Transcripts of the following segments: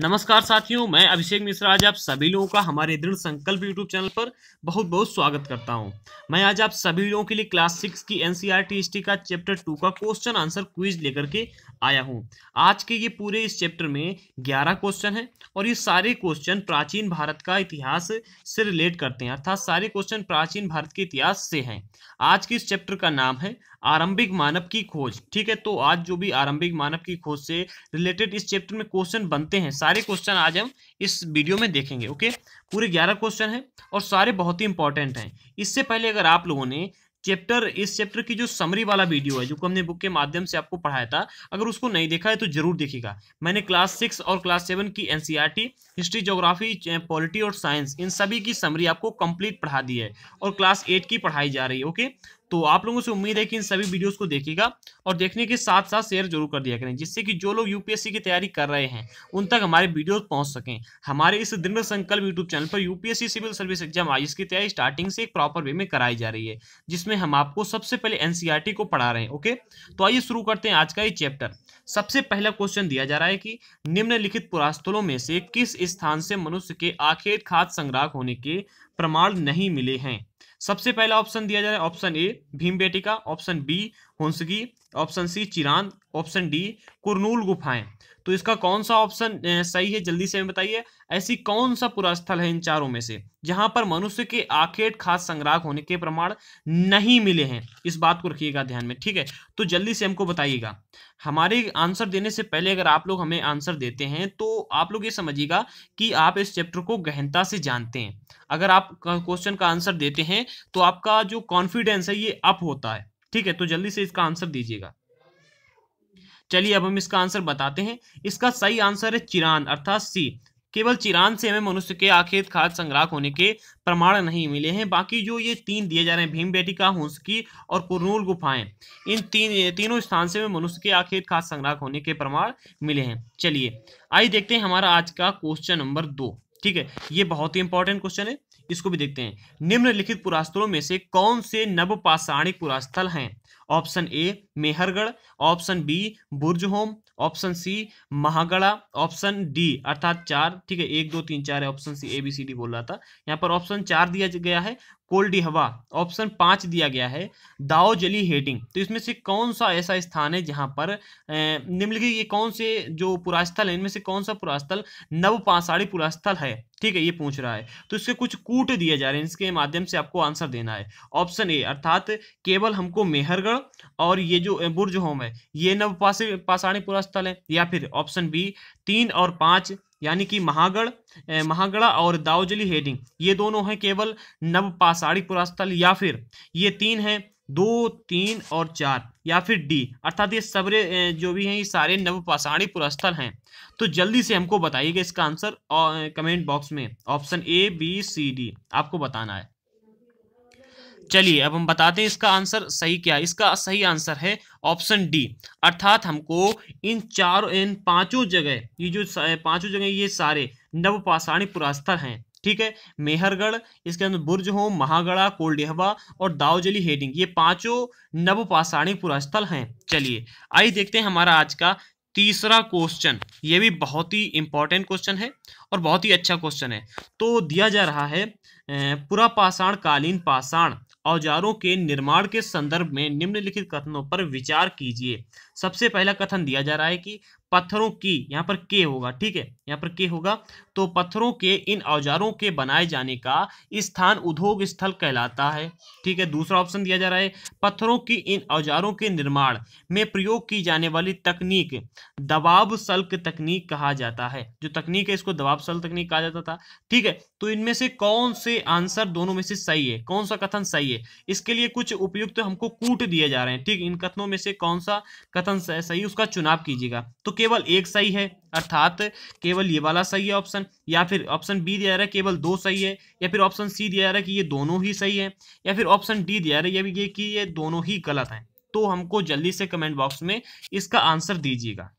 नमस्कार साथियों मैं अभिषेक मिश्रा आज आप सभी लोगों का हमारे दृढ़ संकल्प यूट्यूब चैनल पर बहुत बहुत स्वागत करता हूं मैं आज आप सभी लोगों के लिए क्लास सिक्स की एन सी e का चैप्टर टू का क्वेश्चन आंसर क्विज लेकर के आया हूं आज के ये पूरे इस चैप्टर में ग्यारह क्वेश्चन हैं और ये सारे क्वेश्चन प्राचीन भारत का इतिहास से रिलेट करते हैं अर्थात सारे क्वेश्चन प्राचीन भारत के इतिहास से हैं आज के इस चैप्टर का नाम है आरंभिक मानव की खोज ठीक है तो आज जो भी आरंभिक मानव की खोज से रिलेटेड इस चैप्टर में क्वेश्चन बनते हैं सारे क्वेश्चन आज हम इस वीडियो में देखेंगे ओके पूरे ग्यारह क्वेश्चन हैं और सारे बहुत ही इंपॉर्टेंट हैं इससे पहले अगर आप लोगों ने चैप्टर इस चैप्टर की जो समरी वाला वीडियो है जो हमने बुक के माध्यम से आपको पढ़ाया था अगर उसको नहीं देखा है तो जरूर देखिएगा मैंने क्लास सिक्स और क्लास सेवन की एनसीईआरटी हिस्ट्री ज्योग्राफी पॉलिटी और साइंस इन सभी की समरी आपको कंप्लीट पढ़ा दी है और क्लास एट की पढ़ाई जा रही है ओके तो आप लोगों से उम्मीद है कि इन सभी वीडियोस को देखिएगा और देखने के साथ साथ शेयर जरूर कर दिया करें जिससे कि जो लोग यूपीएससी की तैयारी कर रहे हैं उन तक हमारे वीडियोस पहुंच सकें हमारे इस दृढ़ संकल्प यूट्यूब चैनल पर यूपीएससी सिविल सर्विस एग्जाम आई इसकी तैयारी स्टार्टिंग से एक प्रॉपर वे में कराई जा रही है जिसमें हम आपको सबसे पहले एन e को पढ़ा रहे हैं ओके तो आइए शुरू करते हैं आज का ये चैप्टर सबसे पहला क्वेश्चन दिया जा रहा है कि निम्नलिखित पुरास्थलों में से किस स्थान से मनुष्य के आखेट खाद संग्राह होने के प्रमाण नहीं मिले हैं सबसे पहला ऑप्शन दिया जा रहा है option A Bhimbetka option B Hunsgi option C Chirand option D Kurnool गुफाएं तो इसका कौन सा ऑप्शन सही है जल्दी से हमें बताइए ऐसी कौन सा पुरास्थल है इन चारों में से जहां पर मनुष्य के आखेट खास संग्राह होने के प्रमाण नहीं मिले हैं इस बात को रखिएगा ध्यान में ठीक है तो जल्दी से हमको बताइएगा हमारे आंसर देने से पहले अगर आप लोग हमें आंसर देते हैं तो आप लोग ये समझिएगा कि आप इस चैप्टर को गहनता से जानते हैं अगर आप क्वेश्चन का आंसर देते हैं तो आपका जो कॉन्फिडेंस है ये अप होता है ठीक है तो जल्दी से इसका आंसर दीजिएगा चलिए अब हम इसका आंसर बताते हैं इसका सही आंसर है चिरान अर्थात सी केवल चिरान से हमें मनुष्य के आखेत खाद संग्राहक होने के प्रमाण नहीं मिले हैं बाकी जो ये तीन दिए जा रहे हैं भीम बेटिका हुंसकी और कुरनूल गुफाएं इन तीन तीनों स्थान से हमें मनुष्य के आखेत खाद संग्राहक होने के प्रमाण मिले हैं चलिए आइए देखते हैं हमारा आज का क्वेश्चन नंबर दो ठीक है ये बहुत ही इंपॉर्टेंट क्वेश्चन है इसको भी देखते हैं निम्नलिखित पुरास्थलों में से कौन से नवपाषाणिक पुरास्थल हैं option A Mehrgarh option B Burzahom option C Mahagara option D अर्थात चार ठीक है एक दो तीन चार है option C A B C D बोल रहा था यहाँ पर ऑप्शन चार दिया गया है कोल्डी हवा ऑप्शन पाँच दिया गया है दाओ जली हेटिंग तो इसमें से कौन सा ऐसा स्थान है जहाँ पर निम्नलिखित ये कौन से जो पुरास्थल है इनमें से कौन सा पुरास्थल नवपाषाणी पुरास्थल है ठीक है ये पूछ रहा है तो इसके कुछ कूट दिए जा रहे हैं इसके माध्यम से आपको आंसर देना है ऑप्शन ए अर्थात केवल हमको मेहरगढ़ और ये जो बुर्ज होम है ये नव पाषाणी पुरास्थल है या फिर ऑप्शन बी तीन और पाँच यानी कि महागढ़ महागढ़ा और दाउजली हेडिंग ये दोनों हैं केवल नवपाषाणी पुरास्थल या फिर ये तीन हैं दो तीन और चार या फिर डी अर्थात ये सबरे जो भी हैं ये सारे नवपाषाणी पुरस्थल हैं तो जल्दी से हमको बताइएगा इसका आंसर कमेंट बॉक्स में option A B C D आपको बताना है चलिए अब हम बताते हैं इसका आंसर सही क्या है इसका सही आंसर है ऑप्शन डी अर्थात हमको इन चारों इन पांचों जगह ये जो पांचों जगह ये सारे नवपाषाणी पुरास्तर हैं ठीक है मेहरगढ़ इसके अंदर बुर्ज हो महागढ़ा कोल्डेहवा और दावजली हेडिंग ये पांचों नवपाषाणी पुरास्थल हैं चलिए आइए देखते हैं हमारा आज का तीसरा क्वेश्चन ये भी बहुत ही इंपॉर्टेंट क्वेश्चन है और बहुत ही अच्छा क्वेश्चन है तो दिया जा रहा है पुरापाषाण कालीन पाषाण औजारों के निर्माण के संदर्भ में निम्नलिखित कथनों पर विचार कीजिए सबसे पहला कथन दिया जा रहा है कि पत्थरों की यहाँ पर के होगा ठीक है यहाँ पर के होगा तो पत्थरों के इन औजारों के बनाए जाने का स्थान उद्योग स्थल कहलाता है ठीक है दूसरा ऑप्शन दिया जा रहा है पत्थरों की इन औजारों के निर्माण में प्रयोग की जाने वाली तकनीक दबाव सल्क तकनीक कहा जाता है जो तकनीक है इसको दबाव सल्क तकनीक कहा जाता था ठीक है तो इनमें से कौन से आंसर दोनों में से सही है कौन सा कथन सही है इसके लिए कुछ उपयुक्त तो हमको कूट दिए जा रहे हैं ठीक इन कथनों में से कौन सा कथन सही उसका चुनाव कीजिएगा तो केवल एक सही है अर्थात केवल ये वाला सही है ऑप्शन या फिर ऑप्शन बी दिया जा रहा है केवल दो सही है या फिर ऑप्शन सी दिया जा रहा है कि ये दोनों ही सही है या फिर ऑप्शन डी दिया जा रहा है ये कि ये दोनों ही गलत हैं तो हमको जल्दी से कमेंट बॉक्स में इसका आंसर दीजिएगा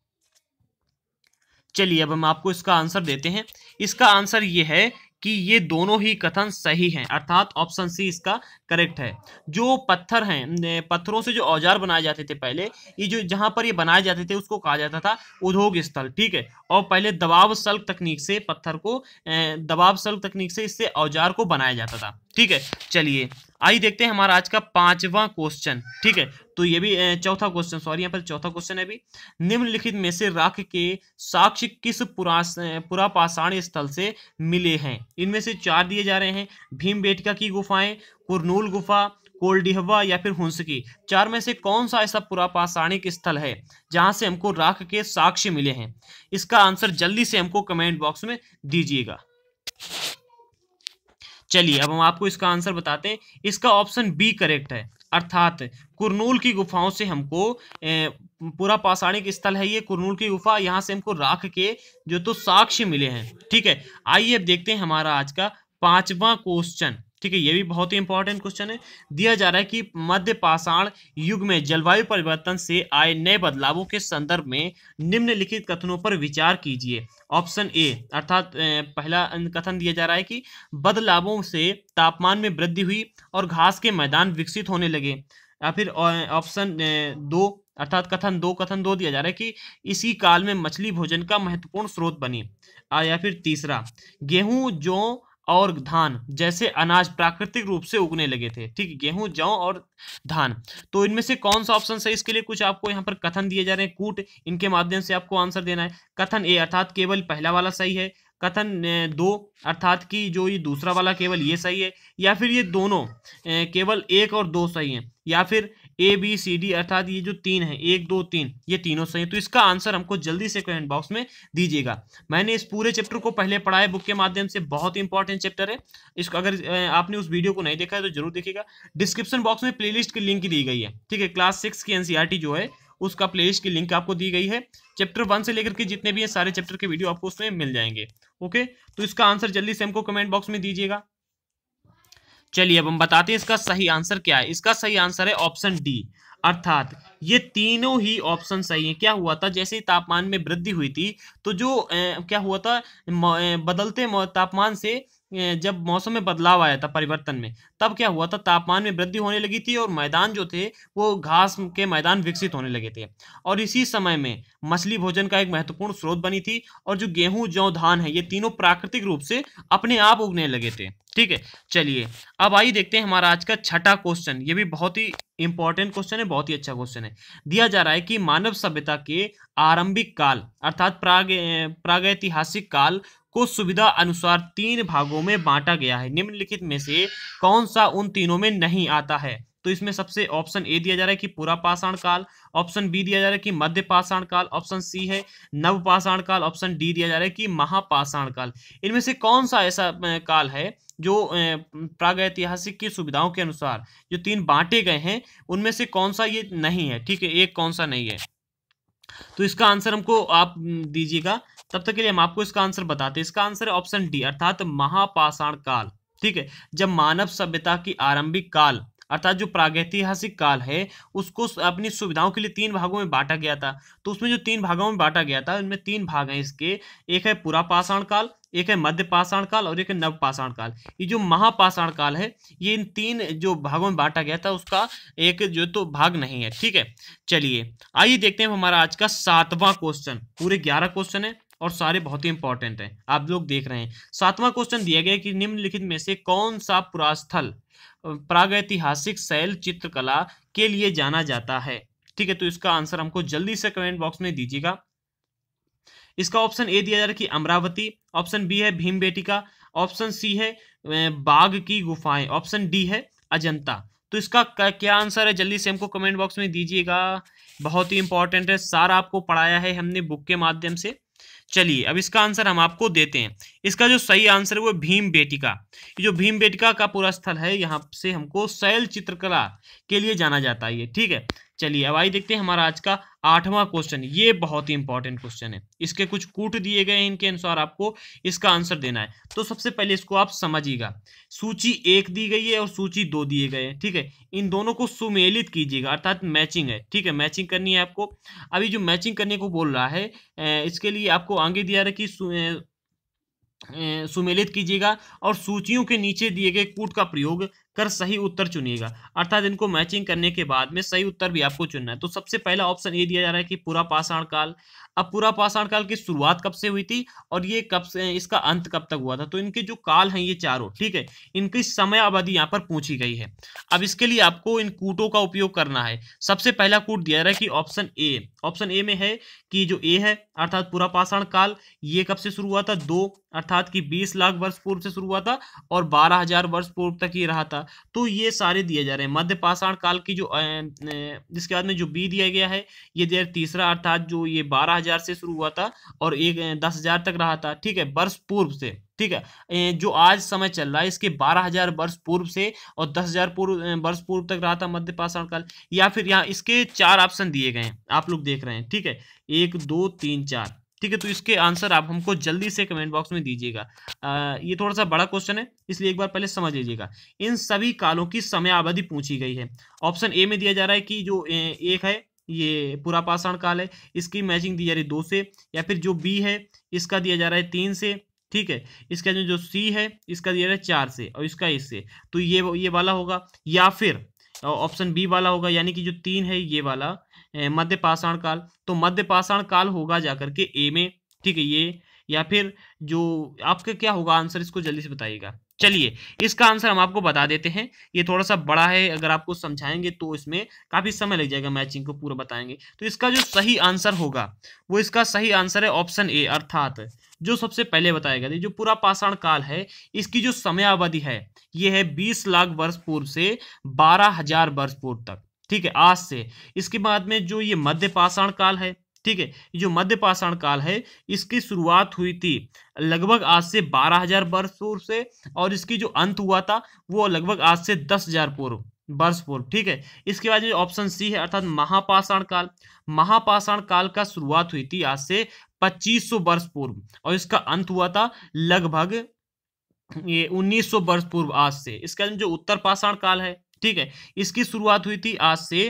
चलिए अब हम आपको इसका आंसर देते हैं इसका आंसर ये है कि ये दोनों ही कथन सही हैं अर्थात ऑप्शन सी इसका करेक्ट है जो पत्थर हैं पत्थरों से जो औजार बनाए जाते थे पहले ये जो जहाँ पर ये बनाए जाते थे उसको कहा जाता था उद्योग स्थल ठीक है और पहले दबाव सल्क तकनीक से पत्थर को दबाव सल्क तकनीक से इससे औजार को बनाया जाता था ठीक है चलिए आइए देखते हैं हमारा आज का पांचवा क्वेश्चन ठीक है तो ये भी चौथा क्वेश्चन सॉरी यहाँ पर चौथा क्वेश्चन है भी निम्नलिखित में से राख के साक्ष्य किस पुरापाषाण स्थल से मिले हैं इनमें से चार दिए जा रहे हैं भीम बेटिका की गुफाएं कुरनूल गुफा कोलडिहवा या फिर हुंसकी चार में से कौन सा ऐसा पुरापाषाणिक स्थल है जहां से हमको राख के साक्ष्य मिले हैं इसका आंसर जल्दी से हमको कमेंट बॉक्स में दीजिएगा चलिए अब हम आपको इसका आंसर बताते हैं इसका ऑप्शन बी करेक्ट है अर्थात कुरनूल की गुफाओं से हमको पूरा पाषाणिक स्थल है ये कुरनूल की गुफा यहाँ से हमको राख के जो तो साक्ष्य मिले हैं ठीक है आइए अब देखते हैं हमारा आज का पांचवा क्वेश्चन ठीक है ये भी बहुत ही इंपॉर्टेंट क्वेश्चन है दिया जा रहा है कि मध्य पाषाण युग में जलवायु परिवर्तन से आए नए बदलावों के संदर्भ में निम्नलिखित कथनों पर विचार कीजिए ऑप्शन ए अर्थात पहला कथन दिया जा रहा है कि बदलावों से तापमान में वृद्धि हुई और घास के मैदान विकसित होने लगे या फिर ऑप्शन दो अर्थात कथन दो कथन दो दिया जा रहा है कि इसी काल में मछली भोजन का महत्वपूर्ण स्रोत बनी या फिर तीसरा गेहूं जो और धान जैसे अनाज प्राकृतिक रूप से उगने लगे थे ठीक गेहूं जौ और धान तो इनमें से कौन सा ऑप्शन सही इसके लिए कुछ आपको यहाँ पर कथन दिए जा रहे हैं कूट इनके माध्यम से आपको आंसर देना है कथन ए अर्थात केवल पहला वाला सही है कथन दो अर्थात कि जो ये दूसरा वाला केवल ये सही है या फिर ये दोनों केवल एक और दो सही हैं या फिर ए बी सी डी अर्थात ये जो तीन है एक दो तीन ये तीनों सही है तो इसका आंसर हमको जल्दी से कमेंट बॉक्स में दीजिएगा मैंने इस पूरे चैप्टर को पहले पढ़ा है बुक के माध्यम से बहुत ही इंपॉर्टेंट चैप्टर है इसको अगर आपने उस वीडियो को नहीं देखा है तो जरूर देखिएगा डिस्क्रिप्शन बॉक्स में लिस्ट की लिंक दी गई है ठीक है क्लास सिक्स की टी e जो है उसका प्लेलिस्ट की लिंक आपको दी गई है चैप्टर वन से लेकर के जितने भी हैं सारे चैप्टर के वीडियो आपको उसमें मिल जाएंगे ओके तो इसका आंसर जल्दी से हमको कमेंट बॉक्स में दीजिएगा चलिए अब हम बताते हैं इसका सही आंसर क्या है इसका सही आंसर है ऑप्शन डी अर्थात ये तीनों ही ऑप्शन सही हैं क्या हुआ था जैसे तापमान में वृद्धि हुई थी तो जो ए, क्या हुआ था म, ए, बदलते तापमान से जब मौसम में बदलाव आया था परिवर्तन में तब क्या हुआ था तापमान में वृद्धि होने लगी थी और मैदान जो थे वो घास के मैदान विकसित होने लगे थे और इसी समय में मछली भोजन का एक महत्वपूर्ण स्रोत बनी थी और जो गेहूं जौ धान है ये तीनों प्राकृतिक रूप से अपने आप उगने लगे थे ठीक है चलिए अब आइए देखते हैं हमारा आज का छठा क्वेश्चन ये भी बहुत ही इंपॉर्टेंट क्वेश्चन है बहुत ही अच्छा क्वेश्चन है दिया जा रहा है कि मानव सभ्यता के आरंभिक काल अर्थात प्राग प्रागैतिहासिक काल को सुविधा अनुसार तीन भागों में बांटा गया है निम्नलिखित में से कौन सा उन तीनों में नहीं आता है तो इसमें सबसे ऑप्शन ए दिया जा रहा है कि पूरा पाषाण काल ऑप्शन बी दिया जा रहा है कि मध्य पाषाण काल ऑप्शन सी है नव पाषाण काल ऑप्शन डी दिया जा रहा है कि महापाषाण काल इनमें से कौन सा ऐसा काल है जो प्रागैतिहासिक की सुविधाओं के अनुसार जो तीन बांटे गए हैं उनमें से कौन सा ये नहीं है ठीक है एक कौन सा नहीं है तो इसका आंसर हमको आप दीजिएगा तब तक के लिए हम आपको इसका आंसर बताते हैं इसका आंसर ऑप्शन डी अर्थात महापाषाण काल ठीक है जब मानव सभ्यता की आरंभिक काल अर्थात जो प्रागैतिहासिक काल है उसको अपनी सुविधाओं के लिए तीन भागों में बांटा गया था तो उसमें जो तीन भागों में बांटा गया था उनमें तीन भाग हैं इसके एक है पूरा पाषाण काल एक है मध्य पाषाण काल और एक है नव पाषाण काल ये जो महापाषाण काल है ये इन तीन जो भागों में बांटा गया था उसका एक जो तो भाग नहीं है ठीक है चलिए आइए देखते हैं हमारा आज का सातवां क्वेश्चन पूरे ग्यारह क्वेश्चन है और सारे बहुत ही इंपॉर्टेंट हैं आप लोग देख रहे हैं सातवां क्वेश्चन दिया गया कि निम्नलिखित में से कौन सा पुरास्थल प्रागैतिहासिक शैल चित्रकला के लिए जाना जाता है ठीक है तो इसका आंसर हमको जल्दी से कमेंट बॉक्स में दीजिएगा इसका ऑप्शन ए दिया जा रहा है कि अमरावती ऑप्शन बी है भीम बेटिका ऑप्शन सी है बाघ की गुफाएं ऑप्शन डी है अजंता तो इसका क्या आंसर है जल्दी से हमको कमेंट बॉक्स में दीजिएगा बहुत ही इंपॉर्टेंट है सारा आपको पढ़ाया है हमने बुक के माध्यम से चलिए अब इसका आंसर हम आपको देते हैं इसका जो सही आंसर है वो भीम बेटिका ये जो भीम बेटिका का पूरा स्थल है यहाँ से हमको शैल चित्रकला के लिए जाना जाता है ये ठीक है चलिए अब आइए देखते हैं हमारा आज का आठवां क्वेश्चन ये बहुत ही इंपॉर्टेंट क्वेश्चन है इसके कुछ कूट दिए गए हैं इनके अनुसार आपको इसका आंसर देना है तो सबसे पहले इसको आप समझिएगा सूची एक दी गई है और सूची दो दिए गए हैं ठीक है इन दोनों को सुमेलित कीजिएगा अर्थात मैचिंग है ठीक है मैचिंग करनी है आपको अभी जो मैचिंग करने को बोल रहा है इसके लिए आपको आगे दिया रखी सुमेलित कीजिएगा और सूचियों के नीचे दिए गए कूट का प्रयोग कर सही उत्तर चुनिएगा अर्थात इनको मैचिंग करने के बाद में सही उत्तर भी आपको चुनना है तो सबसे पहला ऑप्शन ये दिया जा रहा है कि पूरा पाषाण काल अब पूरा पाषाण काल की शुरुआत कब से हुई थी और ये कब से इसका अंत कब तक हुआ था तो इनके जो काल हैं ये चारों ठीक है इनकी समय अवधि यहाँ पर पूछी गई है अब इसके लिए आपको इन कूटों का उपयोग करना है सबसे पहला कूट दिया जा रहा है कि ऑप्शन ए ऑप्शन ए में है कि जो ए है अर्थात पूरा पाषाण काल ये कब से शुरू हुआ था दो अर्थात कि 20 लाख वर्ष पूर्व से शुरू हुआ था और 12000 वर्ष पूर्व तक ये रहा था तो ये सारे दिए जा रहे हैं मध्य पाषाण काल की जो जिसके बाद में जो बी दिया गया है ये दिया तीसरा अर्थात जो ये बारह हजार से शुरू हुआ था और एक दस हजार तक रहा था ठीक है वर्ष पूर्व से ठीक है जो आज समय चल रहा है इसके बारह हजार वर्ष पूर्व से और दस हजार पूर्व वर्ष पूर्व तक रहा था मध्य पाषाण काल या फिर यहाँ इसके चार ऑप्शन दिए गए हैं आप लोग देख रहे हैं ठीक है एक दो तीन चार ठीक है तो इसके आंसर आप हमको जल्दी से कमेंट बॉक्स में दीजिएगा ये थोड़ा सा बड़ा क्वेश्चन है इसलिए एक बार पहले समझ लीजिएगा इन सभी कालों की समय अवधि पूछी गई है ऑप्शन ए में दिया जा रहा है कि जो एक है ये पूरा पाषाण काल है इसकी मैचिंग दी जा रही है दो से या फिर जो बी है इसका दिया जा रहा है तीन से ठीक है इसका जो जो सी है इसका दिया जा रहा है चार से और इसका इससे तो ये ये वाला होगा या फिर ऑप्शन बी वाला होगा यानी कि जो तीन है ये वाला मध्य पाषाण काल तो मध्य पाषाण काल होगा जाकर के ए में ठीक है ये या फिर जो आपका क्या होगा आंसर इसको जल्दी से बताइएगा चलिए इसका आंसर हम आपको बता देते हैं ये थोड़ा सा बड़ा है अगर आपको समझाएंगे तो इसमें काफी समय लग जाएगा मैचिंग को पूरा बताएंगे तो इसका जो सही आंसर होगा वो इसका सही आंसर है ऑप्शन ए अर्थात जो सबसे पहले बताया गया जो पूरा पाषाण काल है इसकी जो समयावधि है ये है बीस लाख वर्ष पूर्व से बारह हजार वर्ष पूर्व तक ठीक है आज से इसके बाद में जो ये मध्य पाषाण काल है ठीक है जो मध्य पाषाण काल है इसकी शुरुआत हुई थी लगभग आज से बारह हजार वर्ष पूर्व से और इसकी जो अंत हुआ था वो लगभग आज से दस हजार पूर्व वर्ष पूर्व ठीक है इसके बाद जो ऑप्शन सी है अर्थात महापाषाण काल महापाषाण काल का शुरुआत हुई थी आज से 2500 वर्ष पूर्व और इसका अंत हुआ था लगभग ये 1900 वर्ष पूर्व आज से इसके बाद जो उत्तर पाषाण काल है ठीक है इसकी शुरुआत हुई थी आज से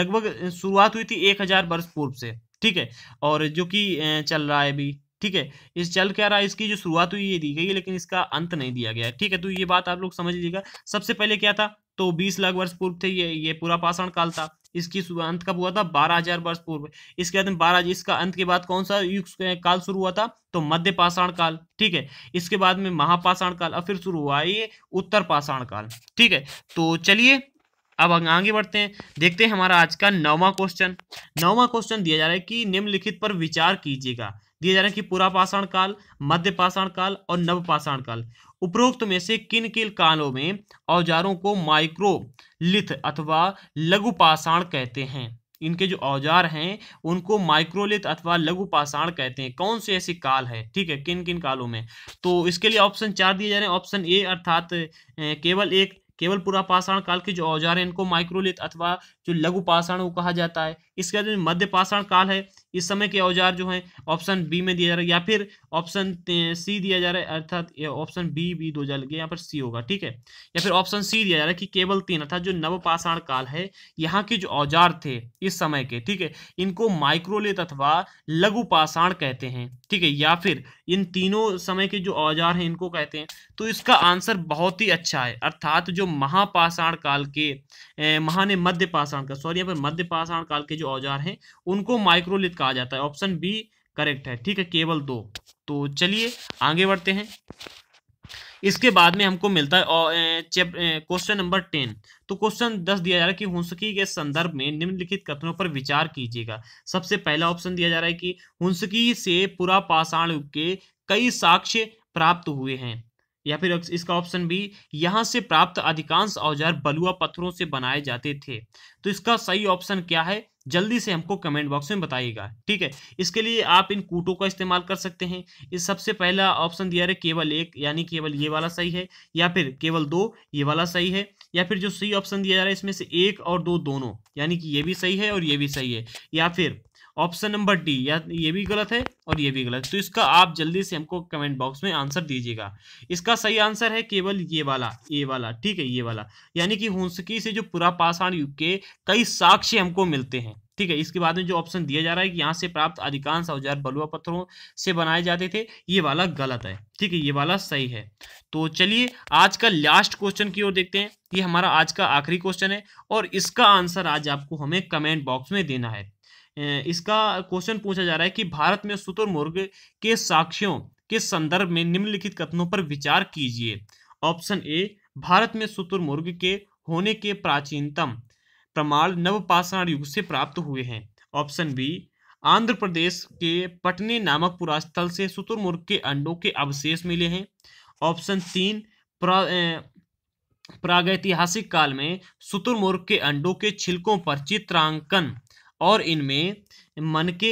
लगभग शुरुआत हुई थी एक हजार वर्ष पूर्व से ठीक है और जो कि चल रहा है अभी ठीक है इस चल क्या रहा है इसकी जो शुरुआत हुई ये दी गई है लेकिन इसका अंत नहीं दिया गया है ठीक है तो ये बात आप लोग समझ लीजिएगा सबसे पहले क्या था तो 20 लाख वर्ष पूर्व थे ये ये पूरा पाषाण काल था इसकी अंत कब हुआ था बारह हजार वर्ष पूर्व इसके बाद बारह इसका अंत के बाद कौन सा युग काल शुरू हुआ था तो मध्य पाषाण काल ठीक है इसके बाद में महापाषाण काल और फिर शुरू हुआ ये उत्तर पाषाण काल ठीक है तो चलिए अब आगे बढ़ते हैं देखते हैं हमारा आज का नौवा क्वेश्चन नौवा क्वेश्चन दिया जा रहा है कि निम्नलिखित पर विचार कीजिएगा दिए जा रहे हैं कि पूरा पाषाण काल मध्य पाषाण काल और नव पाषाण काल उपरोक्त में से किन किन कालों में औजारों को माइक्रो लिथ अथवा लघु पाषाण कहते हैं इनके जो औजार हैं उनको माइक्रोलिथ अथवा लघु पाषाण कहते हैं कौन से ऐसे काल है ठीक है किन किन कालों में तो इसके लिए ऑप्शन चार दिए जा रहे हैं ऑप्शन ए अर्थात केवल एक केवल पूरा पाषाण काल के जो औजार हैं इनको माइक्रोलिथ अथवा जो लघु पाषाण को कहा जाता है इसके बाद मध्य पाषाण काल है इस समय के औजार जो है ऑप्शन बी में दिया जा रहा है या फिर ऑप्शन सी दिया जा रहा है अर्थात ऑप्शन बी बी दो जा यहाँ पर सी होगा ठीक है या फिर ऑप्शन सी दिया जा रहा है कि केवल तीन अर्थात जो नवपाषाण काल है यहाँ के जो औजार थे इस समय के ठीक है इनको माइक्रोलेथ अथवा लघु पाषाण कहते हैं ठीक है या फिर इन तीनों समय के जो औजार हैं इनको कहते हैं तो इसका आंसर बहुत ही अच्छा है अर्थात जो महापाषाण काल के महान मध्य पाषाण पाषाण काल सॉरी यहाँ पर मध्य पाषाण काल के जो औजार हैं उनको माइक्रोलित कहा जाता है ऑप्शन बी करेक्ट है ठीक है केवल दो तो चलिए आगे बढ़ते हैं इसके बाद में हमको मिलता है क्वेश्चन नंबर टेन तो क्वेश्चन दस दिया जा रहा है कि हुंसकी के संदर्भ में निम्नलिखित कथनों पर विचार कीजिएगा सबसे पहला ऑप्शन दिया जा रहा है कि हुंसकी से पुरा पाषाण के कई साक्ष्य प्राप्त हुए हैं या फिर इसका ऑप्शन बी यहाँ से प्राप्त अधिकांश औजार बलुआ पत्थरों से बनाए जाते थे तो इसका सही ऑप्शन क्या है जल्दी से हमको कमेंट बॉक्स में बताइएगा ठीक है इसके लिए आप इन कूटों का इस्तेमाल कर सकते हैं इस सबसे पहला ऑप्शन दिया है केवल एक यानी केवल ये वाला सही है या फिर केवल दो ये वाला सही है या फिर जो सही ऑप्शन दिया जा रहा है इसमें से एक और दो दोनों यानी कि ये भी सही है और ये भी सही है या फिर ऑप्शन नंबर डी या ये भी गलत है और ये भी गलत तो इसका आप जल्दी से हमको कमेंट बॉक्स में आंसर दीजिएगा इसका सही आंसर है केवल ये वाला ये वाला ठीक है ये वाला यानी कि हुसकी से जो पूरा पाषाण युग के कई साक्ष्य हमको मिलते हैं ठीक है इसके बाद में जो ऑप्शन दिया जा रहा है कि यहाँ से प्राप्त अधिकांश औजार बलुआ पत्थरों से बनाए जाते थे ये वाला गलत है ठीक है ये वाला सही है तो चलिए आज का लास्ट क्वेश्चन की ओर देखते हैं ये हमारा आज का आखिरी क्वेश्चन है और इसका आंसर आज आपको हमें कमेंट बॉक्स में देना है इसका क्वेश्चन पूछा जा रहा है कि भारत में शुतुरमुर्ग के साक्ष्यों के संदर्भ में निम्नलिखित कथनों पर विचार कीजिए ऑप्शन ए भारत में शुतुरमुर्ग के होने के प्राचीनतम प्रमाण नवपाषाण युग से प्राप्त हुए हैं ऑप्शन बी आंध्र प्रदेश के पटने नामक पुरास्थल से शुतुरमुर्ग के अंडों के अवशेष मिले हैं ऑप्शन तीन प्रागैतिहासिक काल में शुतुरमुर्ग के अंडों के छिलकों पर चित्रांकन और इनमें मन के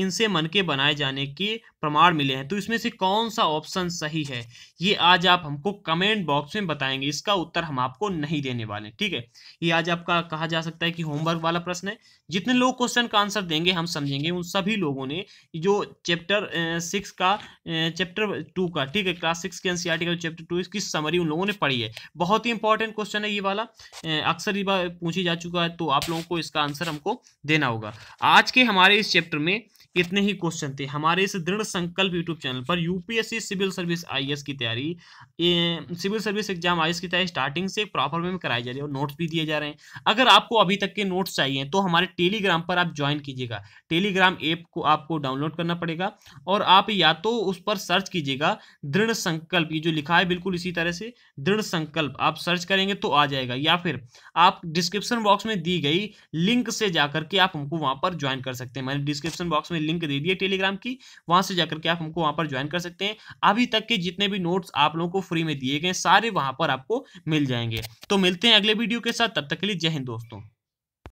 इनसे मन के बनाए जाने के प्रमाण मिले हैं तो इसमें से कौन सा ऑप्शन सही है ये आज आप हमको कमेंट बॉक्स में बताएंगे इसका उत्तर हम आपको नहीं देने वाले ठीक है ये आज आपका कहा जा सकता है कि होमवर्क वाला प्रश्न है जितने लोग क्वेश्चन का आंसर देंगे हम समझेंगे उन सभी लोगों ने जो चैप्टर सिक्स का चैप्टर टू का ठीक है क्लास सिक्स के एन e का चैप्टर टू इसकी समरी उन लोगों ने पढ़ी है बहुत ही इंपॉर्टेंट क्वेश्चन है ये वाला अक्सर ये पूछी जा चुका है तो आप लोगों को इसका आंसर हमको देना होगा आज के हमारे इस चैप्टर में इतने ही क्वेश्चन थे हमारे इस दृढ़ संकल्प यूट्यूब चैनल पर यूपीएससी सिविल सर्विस आई की तैयारी सिविल सर्विस एग्जाम आई की तैयारी स्टार्टिंग से प्रॉपर वे में कराई जा रही है और नोट्स भी दिए जा रहे हैं अगर आपको अभी तक के नोट्स चाहिए तो हमारे टेलीग्राम पर आप ज्वाइन कीजिएगा टेलीग्राम ऐप को आपको डाउनलोड करना पड़ेगा और आप या तो उस पर सर्च कीजिएगा दृढ़ संकल्प ये जो लिखा है बिल्कुल इसी तरह से दृढ़ संकल्प आप सर्च करेंगे तो आ जाएगा या फिर आप डिस्क्रिप्शन बॉक्स में दी गई लिंक से जाकर के आप हमको वहां पर ज्वाइन कर सकते हैं मैंने डिस्क्रिप्शन बॉक्स में हमने लिंक दे दिया टेलीग्राम की वहां से जाकर के आप हमको वहां पर ज्वाइन कर सकते हैं अभी तक के जितने भी नोट्स आप लोगों को फ्री में दिए गए सारे वहां पर आपको मिल जाएंगे तो मिलते हैं अगले वीडियो के साथ तब तक के लिए जय हिंद दोस्तों